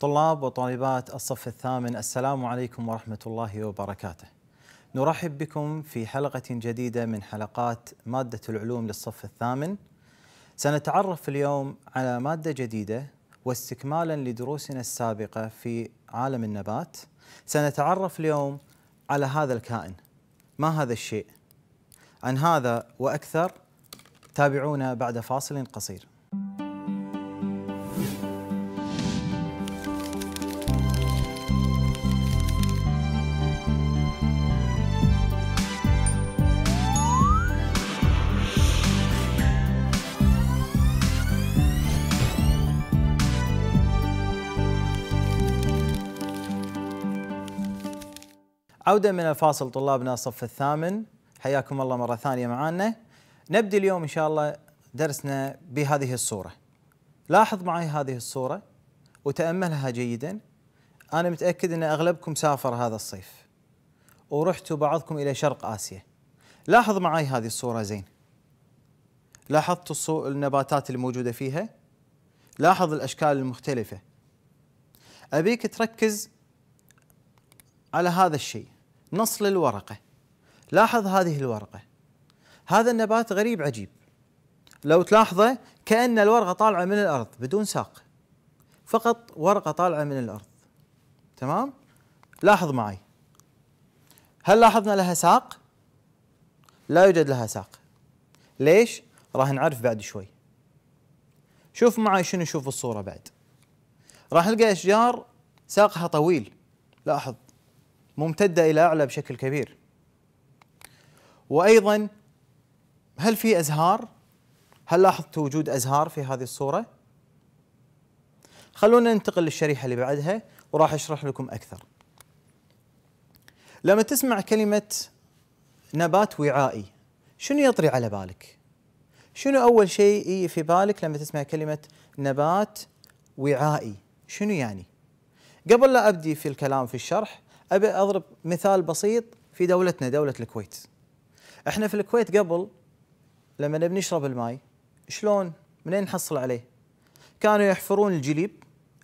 طلاب وطالبات الصف الثامن السلام عليكم ورحمة الله وبركاته نرحب بكم في حلقة جديدة من حلقات مادة العلوم للصف الثامن سنتعرف اليوم على مادة جديدة واستكمالا لدروسنا السابقة في عالم النبات سنتعرف اليوم على هذا الكائن ما هذا الشيء عن هذا وأكثر تابعونا بعد فاصل قصير عودة من الفاصل طلابنا الصف الثامن حياكم الله مرة ثانية معانا نبدي اليوم إن شاء الله درسنا بهذه الصورة لاحظ معي هذه الصورة وتأملها جيدا أنا متأكد أن أغلبكم سافر هذا الصيف ورحتوا بعضكم إلى شرق آسيا لاحظ معي هذه الصورة زين لاحظت النباتات الموجودة فيها لاحظ الأشكال المختلفة أبيك تركز على هذا الشيء نصل الورقة لاحظ هذه الورقة هذا النبات غريب عجيب لو تلاحظه كأن الورقة طالعة من الأرض بدون ساق فقط ورقة طالعة من الأرض تمام لاحظ معي هل لاحظنا لها ساق لا يوجد لها ساق ليش راح نعرف بعد شوي شوف معي شنو نشوف الصورة بعد راح نلقى أشجار ساقها طويل لاحظ ممتدة إلى أعلى بشكل كبير وأيضا هل في أزهار؟ هل لاحظت وجود أزهار في هذه الصورة؟ خلونا ننتقل للشريحة اللي بعدها وراح أشرح لكم أكثر لما تسمع كلمة نبات وعائي شنو يطري على بالك؟ شنو أول شيء يجي في بالك لما تسمع كلمة نبات وعائي؟ شنو يعني؟ قبل لا أبدي في الكلام في الشرح أبي أضرب مثال بسيط في دولتنا دولة الكويت احنا في الكويت قبل لما نبي نشرب الماي شلون منين نحصل عليه كانوا يحفرون الجليب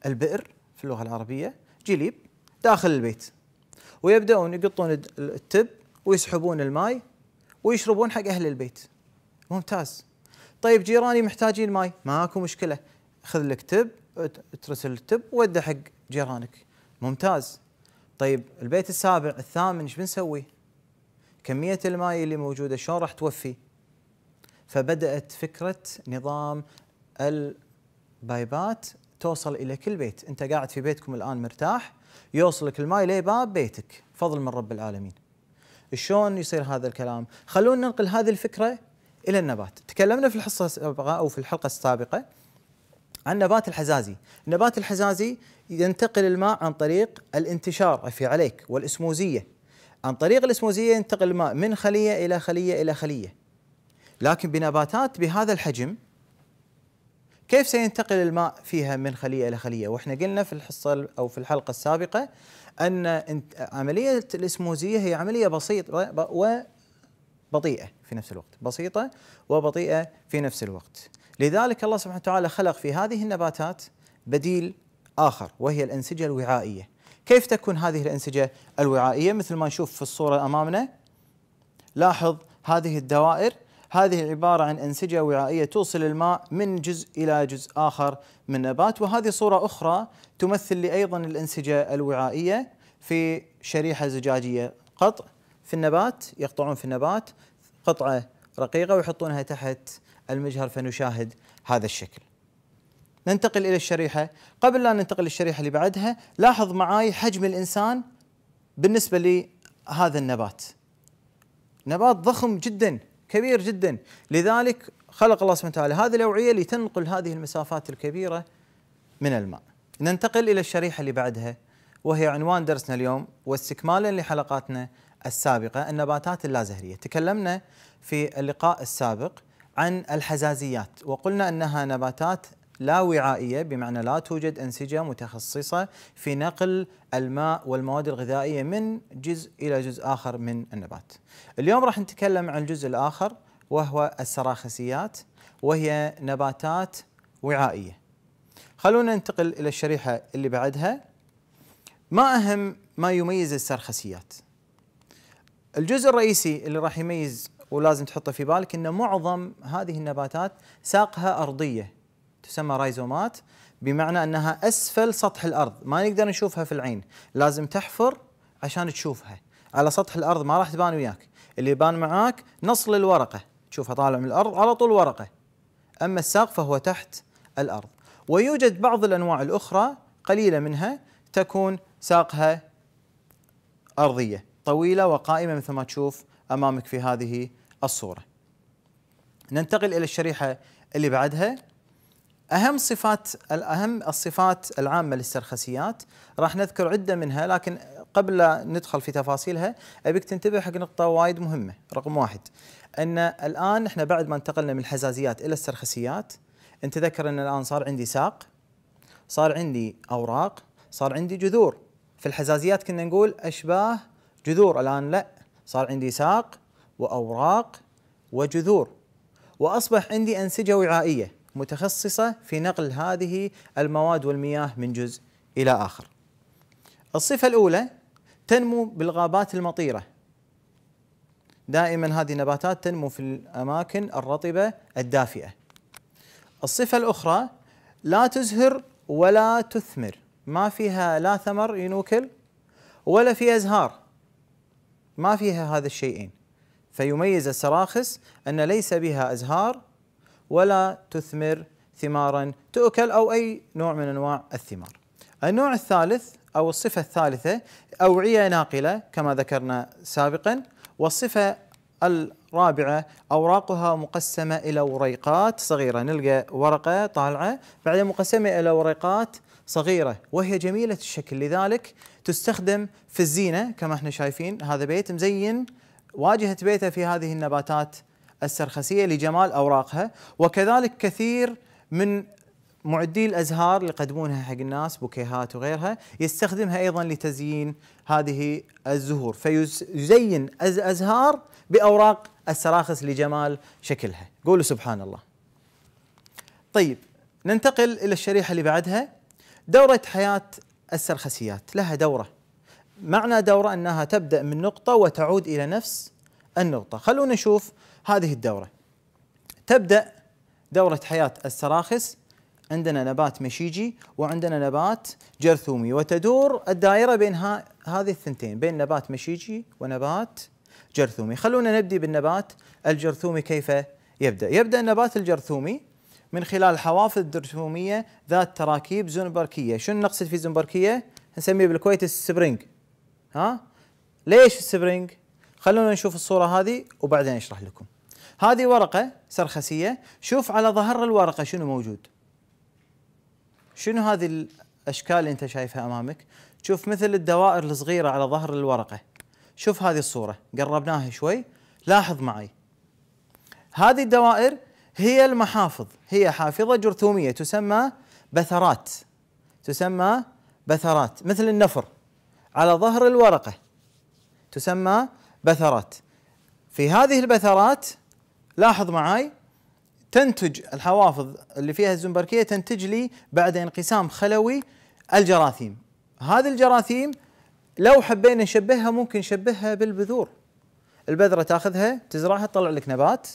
البئر في اللغة العربية جليب داخل البيت ويبدأون يقطون التب ويسحبون الماي ويشربون حق أهل البيت ممتاز طيب جيراني محتاجين ماي ماكو مشكلة خذ لك تب ترسل التب وده حق جيرانك ممتاز طيب البيت السابع الثامن ايش بنسوي؟ كمية الماي اللي موجودة شلون راح توفي؟ فبدأت فكرة نظام البايبات توصل إلى كل بيت أنت قاعد في بيتكم الآن مرتاح يوصلك الماي لباب بيتك فضل من رب العالمين شلون يصير هذا الكلام خلونا ننقل هذه الفكرة إلى النبات تكلمنا في الحصة السابقة أو في الحلقة السابقة عن نبات الحزازي النبات الحزازي ينتقل الماء عن طريق الانتشار في عليك والإسموزية عن طريق الإسموزية ينتقل الماء من خلية إلى خلية إلى خلية لكن بنباتات بهذا الحجم كيف سينتقل الماء فيها من خلية إلى خلية وإحنا قلنا في الحصة أو في الحلقة السابقة أن عملية الإسموزية هي عملية بسيطة وبطيئة في نفس الوقت بسيطة وبطيئة في نفس الوقت لذلك الله سبحانه وتعالى خلق في هذه النباتات بديل آخر وهي الأنسجة الوعائية كيف تكون هذه الأنسجة الوعائية مثل ما نشوف في الصورة أمامنا لاحظ هذه الدوائر هذه عبارة عن أنسجة وعائية توصل الماء من جزء إلى جزء آخر من نبات وهذه صورة أخرى تمثل لي أيضا الأنسجة الوعائية في شريحة زجاجية قطع في النبات يقطعون في النبات قطعة رقيقة ويحطونها تحت المجهر فنشاهد هذا الشكل ننتقل إلى الشريحة قبل لا ننتقل للشريحة اللي بعدها لاحظ معاي حجم الإنسان بالنسبة لهذا النبات نبات ضخم جدا كبير جدا لذلك خلق الله سبحانه وتعالى هذه الأوعية لتنقل هذه المسافات الكبيرة من الماء ننتقل إلى الشريحة اللي بعدها وهي عنوان درسنا اليوم واستكمالا لحلقاتنا السابقة النباتات اللازهرية تكلمنا في اللقاء السابق عن الحزازيات وقلنا أنها نباتات لا وعائية بمعنى لا توجد أنسجة متخصصة في نقل الماء والمواد الغذائية من جزء إلى جزء آخر من النبات اليوم راح نتكلم عن الجزء الآخر وهو السراخسيات وهي نباتات وعائية خلونا ننتقل إلى الشريحة اللي بعدها ما أهم ما يميز السرخسيات الجزء الرئيسي اللي راح يميز ولازم تحطه في بالك ان معظم هذه النباتات ساقها ارضيه تسمى رايزومات بمعنى انها اسفل سطح الارض ما نقدر نشوفها في العين لازم تحفر عشان تشوفها على سطح الارض ما راح تبان وياك اللي يبان معاك نصل الورقه تشوفها طالع من الارض على طول ورقه اما الساق فهو تحت الارض ويوجد بعض الانواع الاخرى قليله منها تكون ساقها ارضيه طويله وقائمه مثل ما تشوف امامك في هذه الصورة ننتقل إلى الشريحة اللي بعدها أهم صفات أهم الصفات العامة للسرخسيات راح نذكر عدة منها لكن قبل لا ندخل في تفاصيلها أبيك تنتبه حق نقطة وايد مهمة رقم واحد أن الآن إحنا بعد ما انتقلنا من الحزازيات إلى السرخسيات أنت ذكر أن الآن صار عندي ساق صار عندي أوراق صار عندي جذور في الحزازيات كنا نقول أشباه جذور الآن لا صار عندي ساق وأوراق وجذور وأصبح عندي أنسجة وعائية متخصصة في نقل هذه المواد والمياه من جزء إلى آخر الصفة الأولى تنمو بالغابات المطيرة دائما هذه النباتات تنمو في الأماكن الرطبة الدافئة الصفة الأخرى لا تزهر ولا تثمر ما فيها لا ثمر ينوكل ولا فيها ازهار ما فيها هذا الشيئين فيميز السراخس أن ليس بها أزهار ولا تثمر ثمارا تؤكل أو أي نوع من أنواع الثمار النوع الثالث أو الصفة الثالثة أوعية ناقلة كما ذكرنا سابقا والصفة الرابعة أوراقها مقسمة إلى وريقات صغيرة نلقى ورقة طالعة بعدها مقسمة إلى وريقات صغيرة وهي جميلة الشكل لذلك تستخدم في الزينة كما احنا شايفين هذا بيت مزين واجهة بيته في هذه النباتات السرخسية لجمال أوراقها وكذلك كثير من معدي الازهار اللي يقدمونها حق الناس بوكيهات وغيرها يستخدمها ايضا لتزيين هذه الزهور فيزين الازهار باوراق السراخس لجمال شكلها قولوا سبحان الله طيب ننتقل الى الشريحه اللي بعدها دوره حياه السرخسيات لها دوره معنى دورة أنها تبدأ من نقطة وتعود إلى نفس النقطة خلونا نشوف هذه الدورة تبدأ دورة حياة السراخس عندنا نبات مشيجي وعندنا نبات جرثومي وتدور الدائرة بين هذه الثنتين بين نبات مشيجي ونبات جرثومي خلونا نبدي بالنبات الجرثومي كيف يبدأ يبدأ النبات الجرثومي من خلال حوافظ جرثومية ذات تراكيب زنبركية شنو نقصد في زنبركية؟ نسميه بالكويت السبرينج ها ليش السبرينج خلونا نشوف الصورة هذه وبعدين أشرح لكم هذه ورقة سرخسية شوف على ظهر الورقة شنو موجود شنو هذه الأشكال اللي أنت شايفها أمامك شوف مثل الدوائر الصغيرة على ظهر الورقة شوف هذه الصورة قربناها شوي لاحظ معي هذه الدوائر هي المحافظ هي حافظة جرثومية تسمى بثرات تسمى بثرات مثل النفر على ظهر الورقة تسمى بثرات في هذه البثرات لاحظ معي تنتج الحوافظ اللي فيها الزنبركية تنتج لي بعد انقسام خلوي الجراثيم هذه الجراثيم لو حبينا نشبهها ممكن نشبهها بالبذور البذرة تاخذها تزرعها تطلع لك نبات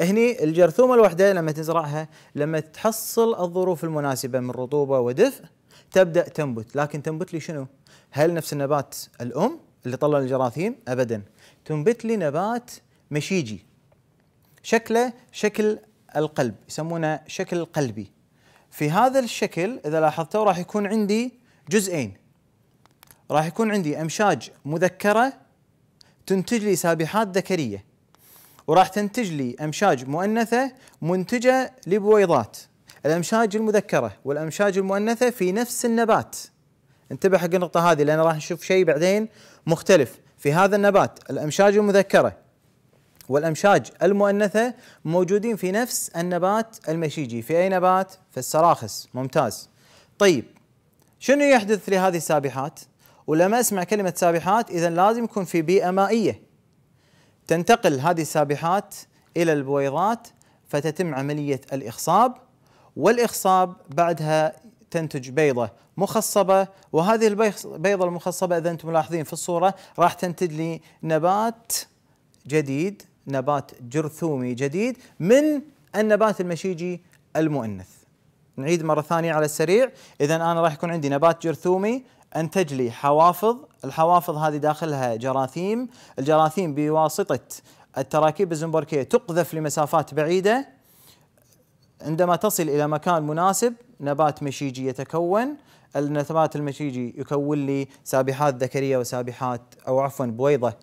هني الجرثومة الوحدة لما تزرعها لما تحصل الظروف المناسبة من رطوبة ودفء تبدأ تنبت لكن تنبت لي شنو؟ هل نفس النبات الام اللي طلع الجراثيم؟ ابدا تنبت لي نبات مشيجي شكله شكل القلب يسمونه شكل قلبي في هذا الشكل اذا لاحظتوا راح يكون عندي جزئين راح يكون عندي امشاج مذكره تنتج لي سابحات ذكريه وراح تنتج لي امشاج مؤنثه منتجه لبويضات الامشاج المذكره والامشاج المؤنثه في نفس النبات انتبه حق النقطة هذه لأن راح نشوف شيء بعدين مختلف في هذا النبات الأمشاج المذكرة والأمشاج المؤنثة موجودين في نفس النبات المشيجي في أي نبات؟ في السراخس ممتاز طيب شنو يحدث لهذه السابحات؟ ولما اسمع كلمة سابحات إذا لازم يكون في بيئة مائية تنتقل هذه السابحات إلى البويضات فتتم عملية الإخصاب والإخصاب بعدها تنتج بيضة مخصبة وهذه البيضة المخصبة إذا أنتم ملاحظين في الصورة راح تنتج لي نبات جديد نبات جرثومي جديد من النبات المشيجي المؤنث نعيد مرة ثانية على السريع إذا أنا راح يكون عندي نبات جرثومي أنتج لي حوافظ الحوافظ هذه داخلها جراثيم الجراثيم بواسطة التراكيب الزنبركية تقذف لمسافات بعيدة عندما تصل إلى مكان مناسب نبات مشيجي يتكون النبات المشيجي يكون لي سابحات ذكرية وسابحات أو عفوا بويضة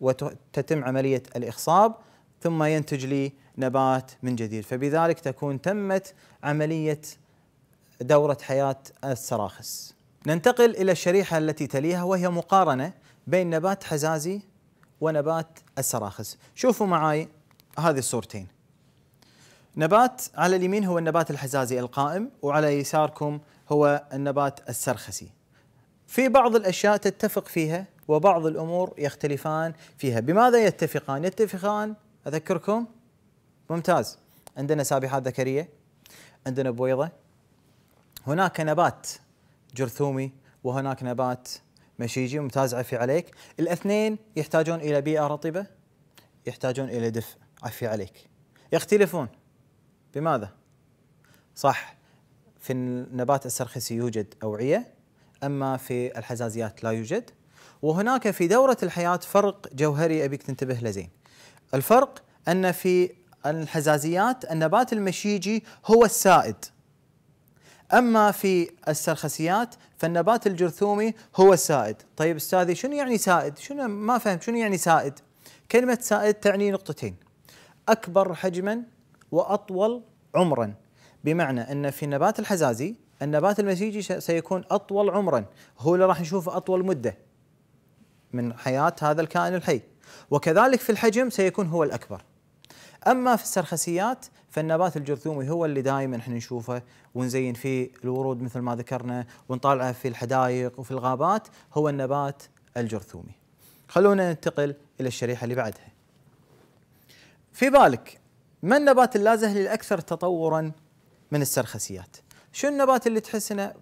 وتتم عملية الإخصاب ثم ينتج لي نبات من جديد فبذلك تكون تمت عملية دورة حياة السراخس ننتقل إلى الشريحة التي تليها وهي مقارنة بين نبات حزازي ونبات السراخس شوفوا معاي هذه الصورتين نبات على اليمين هو النبات الحزازي القائم وعلى يساركم هو النبات السرخسي في بعض الأشياء تتفق فيها وبعض الأمور يختلفان فيها بماذا يتفقان؟ يتفقان أذكركم ممتاز عندنا سابحات ذكرية عندنا بويضة هناك نبات جرثومي وهناك نبات مشيجي ممتاز عفي عليك الاثنين يحتاجون إلى بيئة رطبة يحتاجون إلى دفء عفي عليك يختلفون بماذا؟ صح في النبات السرخسي يوجد أوعية أما في الحزازيات لا يوجد وهناك في دورة الحياة فرق جوهري أبيك تنتبه لزين الفرق أن في الحزازيات النبات المشيجي هو السائد أما في السرخسيات فالنبات الجرثومي هو السائد طيب أستاذي شنو يعني سائد شنو ما فهم شنو يعني سائد كلمة سائد تعني نقطتين أكبر حجما وأطول عمرا بمعنى أن في النبات الحزازي النبات المسيجي سيكون أطول عمرا هو اللي راح نشوفه أطول مدة من حياة هذا الكائن الحي وكذلك في الحجم سيكون هو الأكبر أما في السرخسيات فالنبات الجرثومي هو اللي دائما احنا نشوفه ونزين فيه الورود مثل ما ذكرنا ونطالعه في الحدائق وفي الغابات هو النبات الجرثومي خلونا ننتقل إلى الشريحة اللي بعدها في بالك ما النبات اللازهلي الاكثر تطورا من السرخسيات؟ شو النبات اللي تحس انه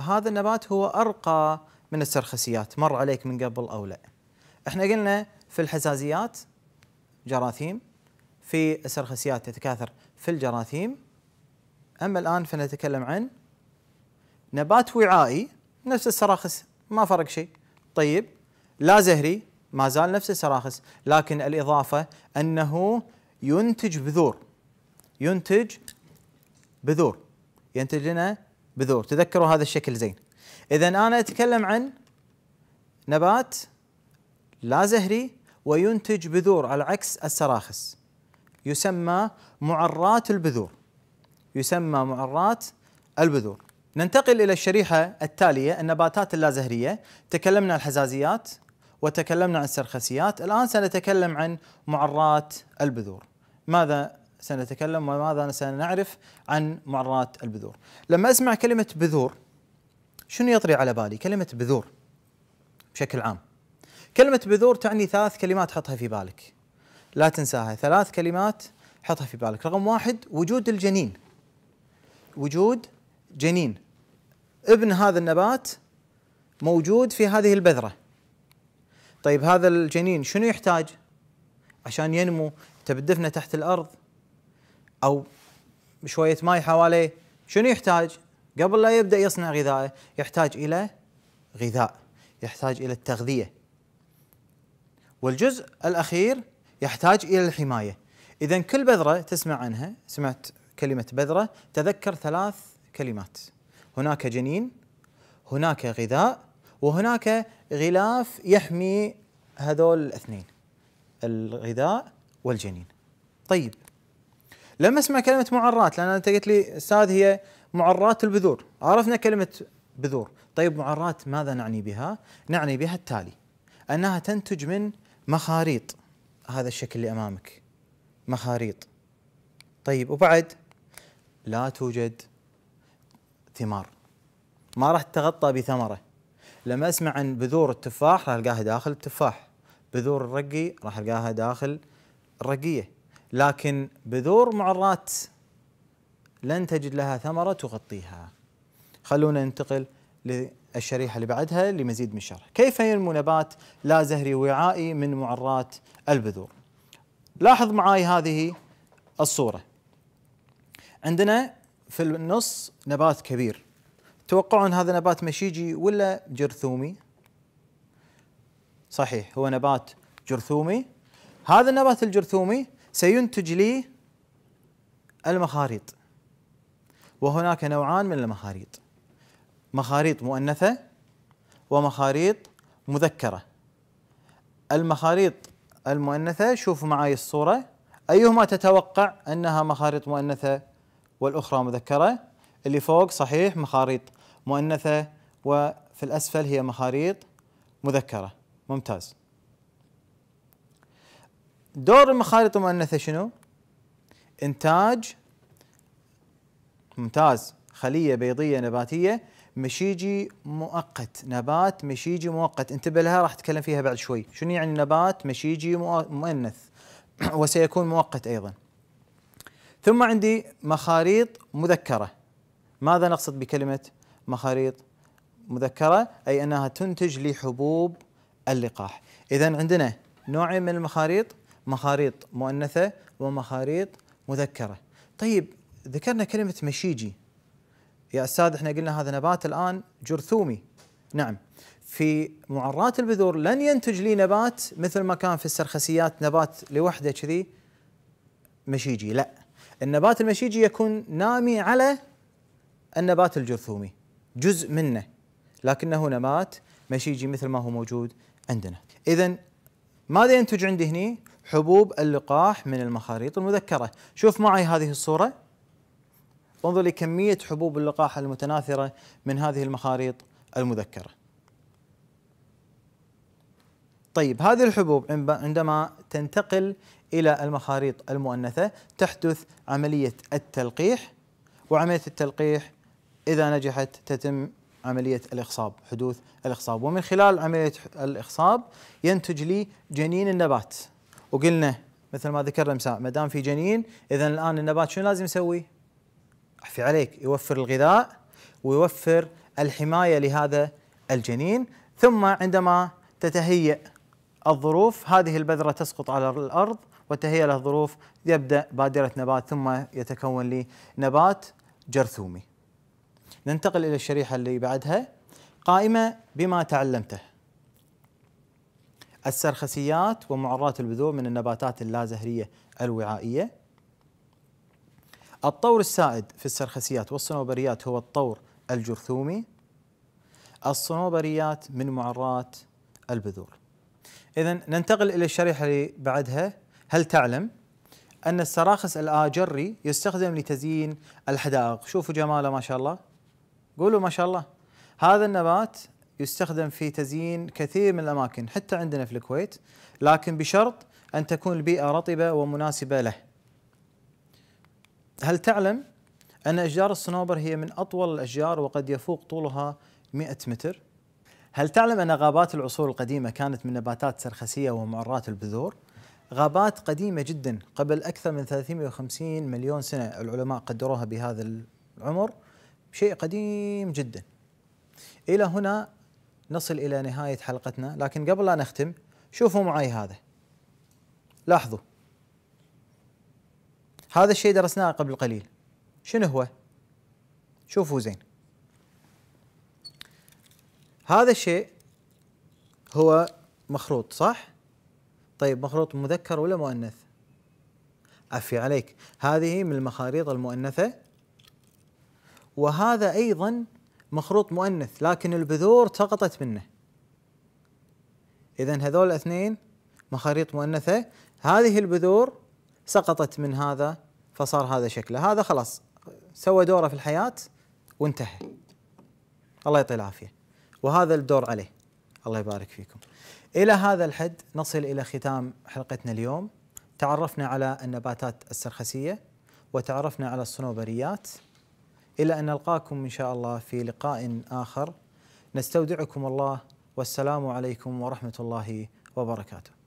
هذا النبات هو ارقى من السرخسيات مر عليك من قبل او لا؟ احنا قلنا في الحزازيات جراثيم في السرخسيات تتكاثر في الجراثيم اما الان فنتكلم عن نبات وعائي نفس السراخس ما فرق شيء طيب لا زهري ما زال نفس السراخس لكن الاضافه انه ينتج بذور ينتج بذور ينتج لنا بذور تذكروا هذا الشكل زين اذا انا اتكلم عن نبات لا زهري وينتج بذور على عكس السراخس يسمى معرات البذور يسمى معرات البذور ننتقل الى الشريحه التاليه النباتات اللازهريه تكلمنا عن الحزازيات وتكلمنا عن السرخسيات الان سنتكلم عن معرات البذور ماذا سنتكلم وماذا سنعرف عن معرات البذور لما أسمع كلمة بذور شنو يطري على بالي كلمة بذور بشكل عام كلمة بذور تعني ثلاث كلمات حطها في بالك لا تنساها ثلاث كلمات حطها في بالك رقم واحد وجود الجنين وجود جنين ابن هذا النبات موجود في هذه البذرة طيب هذا الجنين شنو يحتاج عشان ينمو تبي تدفنه تحت الارض او شويه ماي حواليه شنو يحتاج؟ قبل لا يبدا يصنع غذائه يحتاج الى غذاء يحتاج الى التغذيه والجزء الاخير يحتاج الى الحمايه اذا كل بذره تسمع عنها سمعت كلمه بذره تذكر ثلاث كلمات هناك جنين هناك غذاء وهناك غلاف يحمي هذول الاثنين الغذاء والجنين طيب لما اسمع كلمه معرات لان انت قلت لي استاذ هي معرات البذور عرفنا كلمه بذور طيب معرات ماذا نعني بها نعني بها التالي انها تنتج من مخاريط هذا الشكل اللي امامك مخاريط طيب وبعد لا توجد ثمار ما راح تتغطى بثمره لما اسمع عن بذور التفاح راح القاها داخل التفاح بذور الرقي راح القاها داخل رقية لكن بذور معرات لن تجد لها ثمرة تغطيها خلونا ننتقل للشريحة اللي بعدها لمزيد من الشرح كيف ينمو نبات لا زهري وعائي من معرات البذور لاحظ معاي هذه الصورة عندنا في النص نبات كبير توقعون هذا نبات مشيجي ولا جرثومي صحيح هو نبات جرثومي هذا النبات الجرثومي سينتج لي المخاريط وهناك نوعان من المخاريط مخاريط مؤنثة ومخاريط مذكرة المخاريط المؤنثة شوفوا معي الصورة أيهما تتوقع أنها مخاريط مؤنثة والأخرى مذكرة اللي فوق صحيح مخاريط مؤنثة وفي الأسفل هي مخاريط مذكرة ممتاز دور المخارط المؤنثة شنو؟ إنتاج ممتاز خلية بيضية نباتية مشيجي مؤقت نبات مشيجي مؤقت انتبه لها راح اتكلم فيها بعد شوي شنو يعني نبات مشيجي مؤنث وسيكون مؤقت ايضا ثم عندي مخاريط مذكره ماذا نقصد بكلمه مخاريط مذكره اي انها تنتج لحبوب اللقاح اذا عندنا نوعين من المخاريط مخاريط مؤنثة ومخاريط مذكرة طيب ذكرنا كلمة مشيجي يا أستاذ احنا قلنا هذا نبات الآن جرثومي نعم في معرات البذور لن ينتج لي نبات مثل ما كان في السرخسيات نبات لوحده كذي مشيجي لا النبات المشيجي يكون نامي على النبات الجرثومي جزء منه لكنه نبات مشيجي مثل ما هو موجود عندنا اذا ماذا ينتج عندي هني حبوب اللقاح من المخاريط المذكرة شوف معي هذه الصورة انظر لكمية حبوب اللقاح المتناثرة من هذه المخاريط المذكرة طيب هذه الحبوب عندما تنتقل إلى المخاريط المؤنثة تحدث عملية التلقيح وعملية التلقيح إذا نجحت تتم عملية الإخصاب حدوث الإخصاب ومن خلال عملية الإخصاب ينتج لي جنين النبات وقلنا مثل ما ذكرنا ما دام في جنين اذا الان النبات شنو لازم يسوي؟ احفي عليك يوفر الغذاء ويوفر الحمايه لهذا الجنين ثم عندما تتهيأ الظروف هذه البذره تسقط على الارض وتهيأ له ظروف يبدا بادره نبات ثم يتكون لي نبات جرثومي. ننتقل الى الشريحه اللي بعدها قائمه بما تعلمته السرخسيات ومعرات البذور من النباتات اللازهرية الوعائية الطور السائد في السرخسيات والصنوبريات هو الطور الجرثومي الصنوبريات من معرات البذور إذا ننتقل إلى الشريحة اللي بعدها هل تعلم أن السراخس الآجري يستخدم لتزيين الحدائق شوفوا جماله ما شاء الله قولوا ما شاء الله هذا النبات يستخدم في تزيين كثير من الأماكن حتى عندنا في الكويت لكن بشرط أن تكون البيئة رطبة ومناسبة له هل تعلم أن أشجار الصنوبر هي من أطول الأشجار وقد يفوق طولها 100 متر؟ هل تعلم أن غابات العصور القديمة كانت من نباتات سرخسية ومعرات البذور؟ غابات قديمة جدا قبل أكثر من 350 مليون سنة العلماء قدروها بهذا العمر شيء قديم جدا إلى هنا نصل إلى نهاية حلقتنا لكن قبل لا نختم شوفوا معي هذا لاحظوا هذا الشيء درسناه قبل قليل شنو هو؟ شوفوا زين هذا الشيء هو مخروط صح؟ طيب مخروط مذكر ولا مؤنث؟ عفي عليك هذه من المخاريط المؤنثة وهذا أيضا مخروط مؤنث لكن البذور سقطت منه إذا هذول الاثنين مخاريط مؤنثة هذه البذور سقطت من هذا فصار هذا شكله هذا خلاص سوى دوره في الحياة وانتهى الله يعطيه العافية وهذا الدور عليه الله يبارك فيكم إلى هذا الحد نصل إلى ختام حلقتنا اليوم تعرفنا على النباتات السرخسية وتعرفنا على الصنوبريات إلى أن نلقاكم إن شاء الله في لقاء آخر نستودعكم الله والسلام عليكم ورحمة الله وبركاته